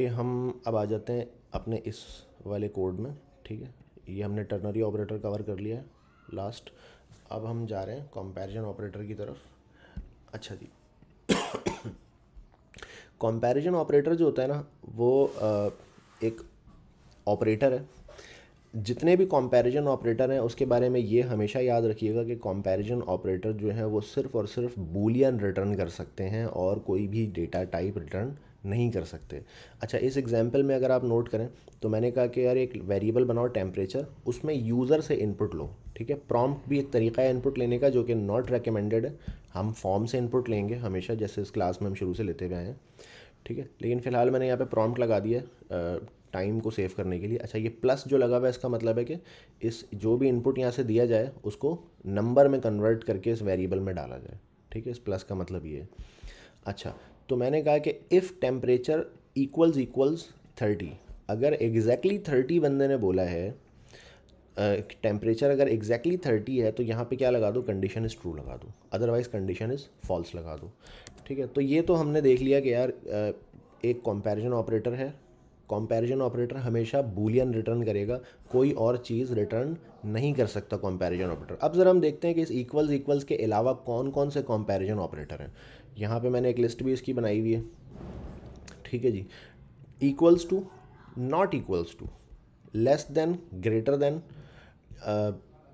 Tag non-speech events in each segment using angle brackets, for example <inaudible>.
ये हम अब आ जाते हैं अपने इस वाले कोड में ठीक है ये हमने टर्नरी ऑपरेटर कवर कर लिया है लास्ट अब हम जा रहे हैं कंपैरिजन ऑपरेटर की तरफ अच्छा जी कंपैरिजन <coughs> ऑपरेटर जो होता है ना वो एक ऑपरेटर है जितने भी कंपैरिजन ऑपरेटर हैं उसके बारे में ये हमेशा याद रखिएगा कि कंपैरिजन ऑपरेटर जो हैं वो सिर्फ़ और सिर्फ बूलियन रिटर्न कर सकते हैं और कोई भी डेटा टाइप रिटर्न नहीं कर सकते अच्छा इस एग्जाम्पल में अगर आप नोट करें तो मैंने कहा कि यार एक वेरिएबल बनाओ टेम्परेचर उसमें यूज़र से इनपुट लो ठीक है प्रॉम्प्ट भी एक तरीका है इनपुट लेने का जो कि नॉट रिकमेंडेड है हम फॉर्म से इनपुट लेंगे हमेशा जैसे इस क्लास में हम शुरू से लेते हुए आए हैं ठीक है लेकिन फिलहाल मैंने यहाँ पे प्रॉम्प्ट लगा दिया टाइम को सेव करने के लिए अच्छा ये प्लस जो लगा हुआ है इसका मतलब है कि इस जो भी इनपुट यहाँ से दिया जाए उसको नंबर में कन्वर्ट करके इस वेरिएबल में डाला जाए ठीक है इस प्लस का मतलब ये है अच्छा तो मैंने कहा कि if temperature equals equals thirty अगर एग्जैक्टली exactly थर्टी बंदे ने बोला है टेम्परेचर uh, अगर एग्जैक्टली exactly थर्टी है तो यहाँ पे क्या लगा दो कंडीशन इज़ ट्रू लगा दो अदरवाइज़ कंडीशन इज़ फॉल्स लगा दो ठीक है तो ये तो हमने देख लिया कि यार uh, एक कंपैरिजन ऑपरेटर है कंपैरिजन ऑपरेटर हमेशा बूलियन रिटर्न करेगा कोई और चीज़ रिटर्न नहीं कर सकता कंपैरिजन ऑपरेटर अब ज़रा हम देखते हैं कि इस इक्वल्स इक्वल्स के अलावा कौन कौन से कंपैरिजन ऑपरेटर हैं यहाँ पे मैंने एक लिस्ट भी इसकी बनाई हुई है ठीक है जी equals to not equals to less than greater than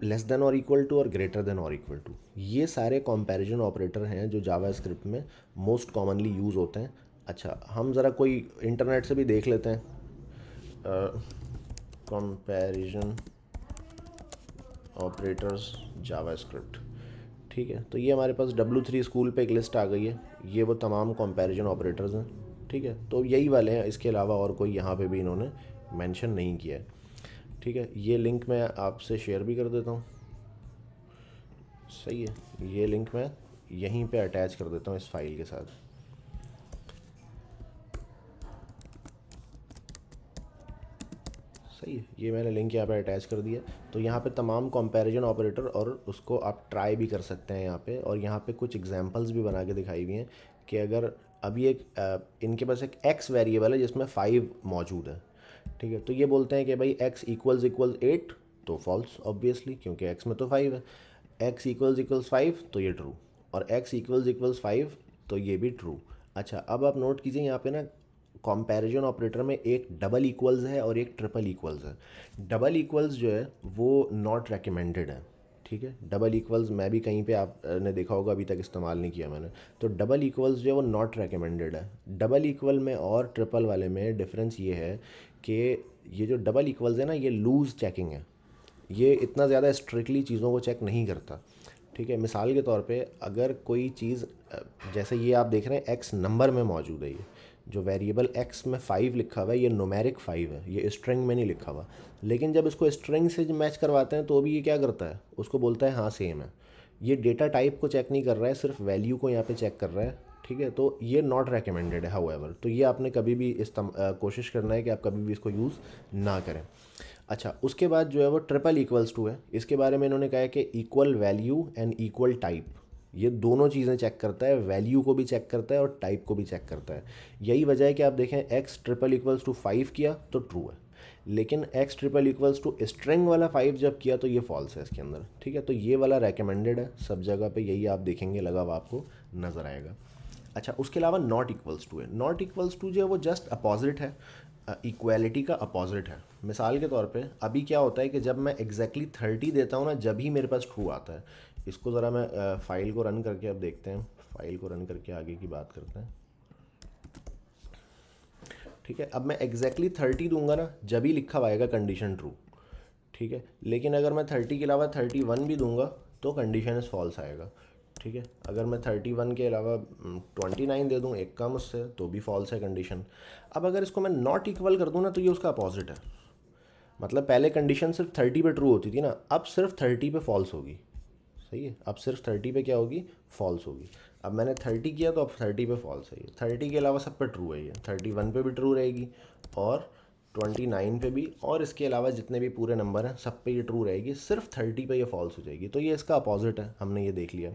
less than और इक्वल टू और ग्रेटर देन और इक्वल टू ये सारे कंपैरिजन ऑपरेटर हैं जो जावा स्क्रिप्ट में मोस्ट कॉमनली यूज़ होते हैं अच्छा हम ज़रा कोई इंटरनेट से भी देख लेते हैं कंपैरिजन ऑपरेटर्स जावा स्क्रिप्ट ठीक है तो ये हमारे पास डब्लू थ्री स्कूल पे एक लिस्ट आ गई है ये वो तमाम कंपैरिजन ऑपरेटर्स हैं ठीक है तो यही वाले हैं इसके अलावा और कोई यहाँ पे भी इन्होंने मेंशन नहीं किया है ठीक है ये लिंक मैं आपसे शेयर भी कर देता हूँ सही है ये लिंक मैं यहीं पे अटैच कर देता हूँ इस फाइल के साथ सही है ये मैंने लिंक यहाँ पे अटैच कर दिया तो यहाँ पे तमाम कंपैरिजन ऑपरेटर और उसको आप ट्राई भी कर सकते हैं यहाँ पे और यहाँ पे कुछ एग्जांपल्स भी बना के दिखाई हुई हैं कि अगर अभी एक इनके पास एक एक्स वेरिएबल है जिसमें फ़ाइव मौजूद है ठीक है तो ये बोलते हैं कि भाई एक्स इक्वल्स इक्वल एट तो फॉल्स ऑब्वियसली क्योंकि एक्स में तो फाइव है एक्स इक्वल्स इक्वल्स फाइव तो ये ट्रू और एक्स इक्वल्स इक्वल्स फाइव तो ये भी ट्रू अच्छा अब आप नोट कीजिए यहाँ पे ना कंपैरिजन ऑपरेटर में एक डबल इक्वल्स है और एक ट्रिपल इक्वल्स है डबल इक्वल्स जो है वो नॉट रिकमेंडेड है ठीक है डबल इक्वल्स मैं भी कहीं पे आपने देखा होगा अभी तक इस्तेमाल नहीं किया मैंने तो डबल इक्वल्स जो है वो नॉट रिकमेंडेड है डबल इक्वल में और ट्रिपल वाले में डिफरेंस ये है कि ये जो डबल इक्वल्स है ना ये लूज़ चेकिंग है ये इतना ज़्यादा स्ट्रिक्टली चीज़ों को चेक नहीं करता ठीक है मिसाल के तौर पे अगर कोई चीज़ जैसे ये आप देख रहे हैं एक्स नंबर में मौजूद है ये जो वेरिएबल एक्स में फाइव लिखा हुआ है ये नोमेरिक फाइव है ये स्ट्रिंग में नहीं लिखा हुआ लेकिन जब इसको स्ट्रिंग से मैच करवाते हैं तो भी ये क्या करता है उसको बोलता है हाँ सेम है ये डेटा टाइप को चेक नहीं कर रहा है सिर्फ वैल्यू को यहाँ पे चेक कर रहा है ठीक है तो ये नॉट रेकमेंडेड है हाउएवर तो ये आपने कभी भी इस तम, आ, कोशिश करना है कि आप कभी भी इसको यूज़ ना करें अच्छा उसके बाद जो है वो ट्रिपल इक्वल्स टू है इसके बारे में इन्होंने कहा है कि equal value and equal type ये दोनों चीज़ें चेक करता है वैल्यू को भी चेक करता है और टाइप को भी चेक करता है यही वजह है कि आप देखें X triple equals to five किया तो ट्रू है लेकिन X triple equals to string वाला फाइव जब किया तो ये फॉल्स है इसके अंदर ठीक है तो ये वाला रेकमेंडेड है सब जगह पे यही आप देखेंगे लगा हुआ आपको नज़र आएगा अच्छा उसके अलावा नॉट इक्वल्स टू है नॉट इक्वल्स टू जो है वो जस्ट अपोजिट है इक्वालिटी का अपोजिट है मिसाल के तौर पे अभी क्या होता है कि जब मैं एग्जैक्टली exactly थर्टी देता हूँ ना जब ही मेरे पास ट्रू आता है इसको ज़रा मैं फ़ाइल को रन करके अब देखते हैं फ़ाइल को रन करके आगे की बात करते हैं ठीक है अब मैं एग्जैक्टली थर्टी दूंगा ना जब ही लिखा हुआ कंडीशन ट्रू ठीक है लेकिन अगर मैं थर्टी के अलावा थर्टी वन भी दूंगा तो कंडीशन इस फॉल्स आएगा ठीक है अगर मैं थर्टी वन के अलावा ट्वेंटी नाइन दे दूँ एक कम उससे तो भी फॉल्स है कंडीशन अब अगर इसको मैं नॉट इक्वल कर दूँ ना तो ये उसका अपोजिट है मतलब पहले कंडीशन सिर्फ थर्टी पर ट्रू होती थी ना अब सिर्फ थर्टी पर फॉल्स होगी सही है अब सिर्फ थर्टी पे क्या होगी फॉल्स होगी अब मैंने थर्टी किया तो अब थर्टी पे फॉल्स है ये थर्टी के अलावा सब पे ट्रू है ये थर्टी वन पे भी ट्रू रहेगी और ट्वेंटी नाइन पे भी और इसके अलावा जितने भी पूरे नंबर हैं सब पे ये ट्रू रहेगी सिर्फ थर्टी पे ये फॉल्स हो जाएगी तो ये इसका अपोजिट है हमने ये देख लिया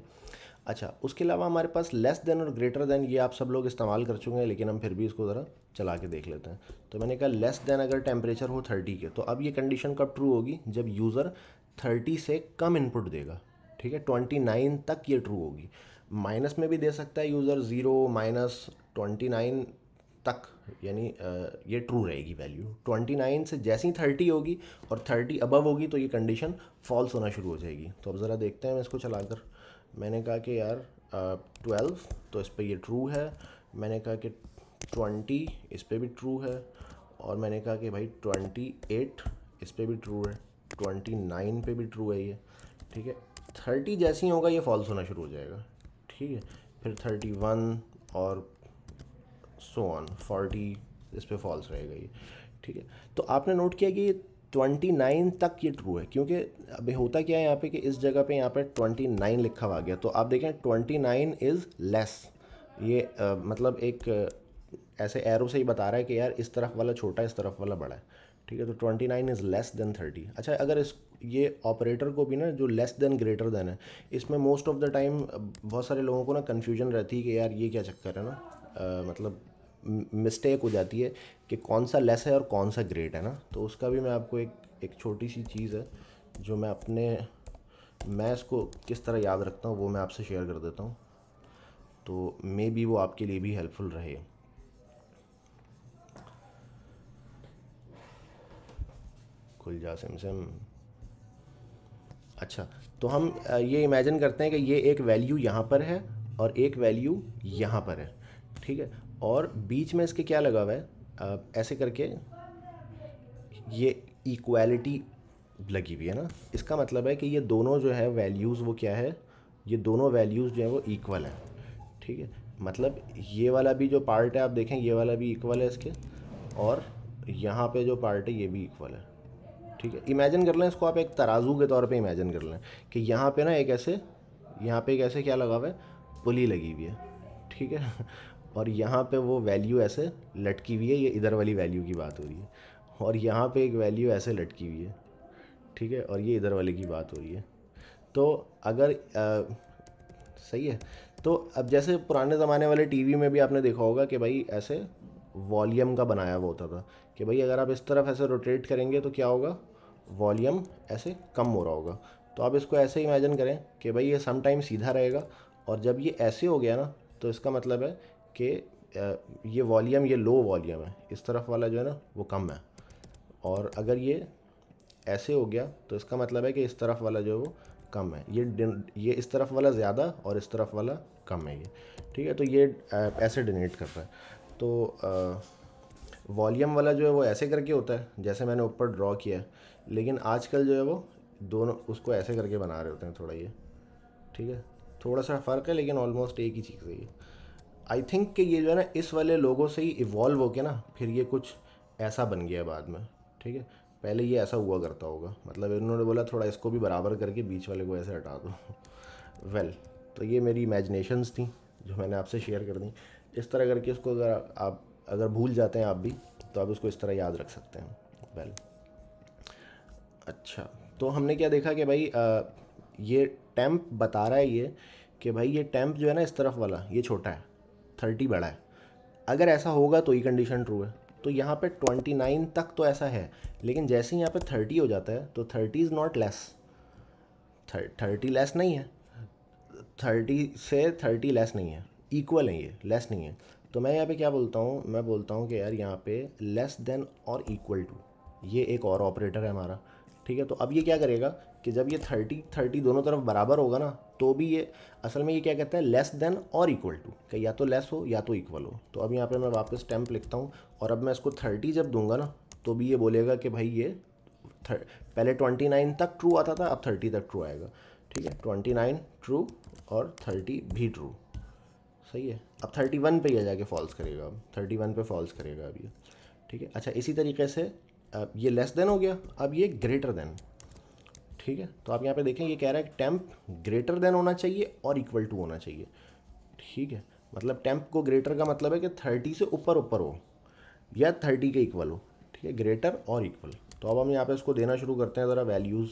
अच्छा उसके अलावा हमारे पास लेस देन और ग्रेटर देन ये आप सब लोग इस्तेमाल कर चुके हैं लेकिन हम फिर भी इसको ज़रा चला के देख लेते हैं तो मैंने कहा लेस देन अगर टेम्परेचर हो थर्टी के तो अब ये कंडीशन कब ट्रू होगी जब यूज़र थर्टी से कम इनपुट देगा ठीक है ट्वेंटी नाइन तक ये ट्रू होगी माइनस में भी दे सकता है user zero minus twenty nine तक यानी ये ट्रू रहेगी वैल्यू ट्वेंटी नाइन से जैसी थर्टी होगी और थर्टी अबव होगी तो ये कंडीशन फॉल्स होना शुरू हो जाएगी तो अब ज़रा देखते हैं मैं इसको चलाकर मैंने कहा कि यार ट्वेल्व तो इस पर यह ट्रू है मैंने कहा कि ट्वेंटी इस पर भी ट्रू है और मैंने कहा कि भाई ट्वेंटी एट इस पर भी ट्रू है ट्वेंटी नाइन पे भी ट्रू है ये ठीक है थर्टी जैसे ही होगा ये फॉल्स होना शुरू हो जाएगा ठीक है फिर थर्टी वन और सो ऑन फोर्टी इस पर फॉल्स रहेगा ये ठीक है तो आपने नोट किया कि ये ट्वेंटी नाइन तक ये ट्रू है क्योंकि अभी होता क्या है यहाँ पे कि इस जगह पे यहाँ पे ट्वेंटी नाइन लिखा हुआ गया तो आप देखें ट्वेंटी नाइन इज़ लेस ये आ, मतलब एक ऐसे एरो से ही बता रहा है कि यार इस तरफ वाला छोटा है इस तरफ वाला बड़ा है ठीक है तो twenty nine is less than thirty अच्छा अगर इस ये ऑपरेटर को भी ना जो लेस देन ग्रेटर देन है इसमें मोस्ट ऑफ द टाइम बहुत सारे लोगों को ना कन्फ्यूजन रहती है कि यार ये क्या चक्कर है ना आ, मतलब मिस्टेक हो जाती है कि कौन सा लेस है और कौन सा ग्रेट है ना तो उसका भी मैं आपको एक एक छोटी सी चीज़ है जो मैं अपने मैं इसको किस तरह याद रखता हूँ वो मैं आपसे शेयर कर देता हूँ तो मे बी वो आपके लिए भी हेल्पफुल रहे खुल जा सिम अच्छा तो हम ये इमेजिन करते हैं कि ये एक वैल्यू यहाँ पर है और एक वैल्यू यहाँ पर है ठीक है और बीच में इसके क्या लगा हुआ है ऐसे करके ये इक्वालिटी लगी हुई है ना इसका मतलब है कि ये दोनों जो है वैल्यूज़ वो क्या है ये दोनों वैल्यूज़ जो हैं वो इक्वल हैं ठीक है मतलब ये वाला भी जो पार्ट है आप देखें ये वाला भी इक्वल है इसके और यहाँ पे जो पार्ट है ये भी इक्वल है ठीक है इमेजिन कर लें इसको आप एक तराजू के तौर पे इमेजिन कर लें कि यहाँ पे ना एक ऐसे यहाँ पे एक ऐसे क्या लगा हुआ है पुली लगी हुई है ठीक है <laughs> और यहाँ पे वो वैल्यू ऐसे लटकी हुई है ये इधर वाली वैल्यू की बात हो रही है और यहाँ पे एक वैल्यू ऐसे लटकी हुई है ठीक है और ये इधर वाले की बात हो रही है तो अगर आ, सही है तो अब जैसे पुराने ज़माने वाले टीवी में भी आपने देखा होगा कि भाई ऐसे वॉल्यूम का बनाया हुआ होता था कि भाई अगर आप इस तरफ ऐसे रोटेट करेंगे तो क्या होगा वॉल्यूम ऐसे कम हो रहा होगा तो आप इसको ऐसे इमेजिन करें कि भाई ये सम टाइम सीधा रहेगा और जब ये ऐसे हो गया ना तो इसका मतलब है कि ये वॉल्यूम ये लो वॉल्यूम है इस तरफ वाला जो है ना वो कम है और अगर ये ऐसे हो गया तो इसका मतलब है कि इस तरफ वाला जो है वो कम है ये ये इस तरफ वाला ज़्यादा और इस तरफ वाला कम है ये ठीक है तो ये ऐसे डिनेट कर रहा है तो आ, वॉल्यूम वाला जो है वो ऐसे करके होता है जैसे मैंने ऊपर ड्रॉ किया है लेकिन आजकल जो है वो दोनों उसको ऐसे करके बना रहे होते हैं थोड़ा ये ठीक है थोड़ा सा फ़र्क है लेकिन ऑलमोस्ट एक ही चीज़ है ये आई थिंक कि ये जो है ना इस वाले लोगों से ही इवॉल्व होके ना फिर ये कुछ ऐसा बन गया बाद में ठीक है पहले ये ऐसा हुआ करता होगा मतलब इन्होंने बोला थोड़ा इसको भी बराबर करके बीच वाले को ऐसे हटा दो वेल <laughs> well, तो ये मेरी इमेजिनेशंस थी जो मैंने आपसे शेयर कर दी इस तरह करके इसको अगर आप अगर भूल जाते हैं आप भी तो आप उसको इस तरह याद रख सकते हैं वेल अच्छा तो हमने क्या देखा कि भाई आ, ये टैंप बता रहा है ये कि भाई ये टैंप जो है ना इस तरफ वाला ये छोटा है थर्टी बड़ा है अगर ऐसा होगा तो ये कंडीशन ट्रू है तो यहाँ पे ट्वेंटी नाइन तक तो ऐसा है लेकिन जैसे ही यहाँ पे थर्टी हो जाता है तो thirty is not less thirty less नहीं है थर्टी से थर्टी लेस नहीं है इक्वल है ये लेस नहीं है तो मैं यहाँ पे क्या बोलता हूँ मैं बोलता हूँ कि यार यहाँ पे लेस देन और इक्वल टू ये एक और ऑपरेटर है हमारा ठीक है तो अब ये क्या करेगा कि जब ये थर्टी थर्टी दोनों तरफ बराबर होगा ना तो भी ये असल में ये क्या कहता है लेस देन और इक्वल टू कि या तो लेस हो या तो इक्वल हो तो अब यहाँ पे मैं वापस स्टैम्प लिखता हूँ और अब मैं इसको थर्टी जब दूंगा ना तो भी ये बोलेगा कि भाई ये पहले ट्वेंटी नाइन तक ट्रू आता था अब थर्टी तक ट्रू आएगा ठीक है ट्वेंटी नाइन ट्रू और थर्टी भी ट्रू सही है अब थर्टी वन पर ही जाके फॉल्स करेगा अब थर्टी वन पर फॉल्स करेगा अब ये ठीक है अच्छा इसी तरीके से अब ये लेस देन हो गया अब ये ग्रेटर देन ठीक है तो आप यहाँ पे देखें ये कह रहा है टेम्प ग्रेटर देन होना चाहिए और इक्वल टू होना चाहिए ठीक है मतलब टेम्प को ग्रेटर का मतलब है कि थर्टी से ऊपर ऊपर हो या थर्टी के इक्वल हो ठीक है ग्रेटर और इक्वल तो अब हम यहाँ पे इसको देना शुरू करते हैं ज़रा वैल्यूज़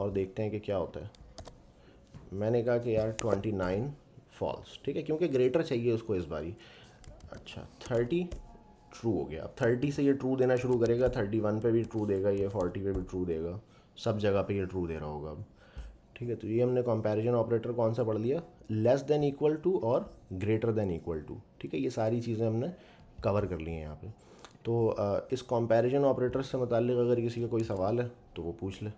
और देखते हैं कि क्या होता है मैंने कहा कि यार ट्वेंटी नाइन फॉल्स ठीक है क्योंकि ग्रेटर चाहिए उसको इस बारी अच्छा थर्टी ट्रू हो गया अब थर्टी से ये ट्रू देना शुरू करेगा थर्टी वन पे भी ट्रू देगा ये फोर्टी पे भी ट्रू देगा सब जगह पे ये ट्रू दे रहा होगा अब ठीक है तो ये हमने कंपैरिजन ऑपरेटर कौन सा पढ़ लिया लेस देन इक्वल टू और ग्रेटर देन इक्वल टू ठीक है ये सारी चीज़ें हमने कवर कर ली हैं यहाँ पर तो इस कंपैरिजन ऑपरेटर से मतलब अगर किसी का कोई सवाल है तो वो पूछ ले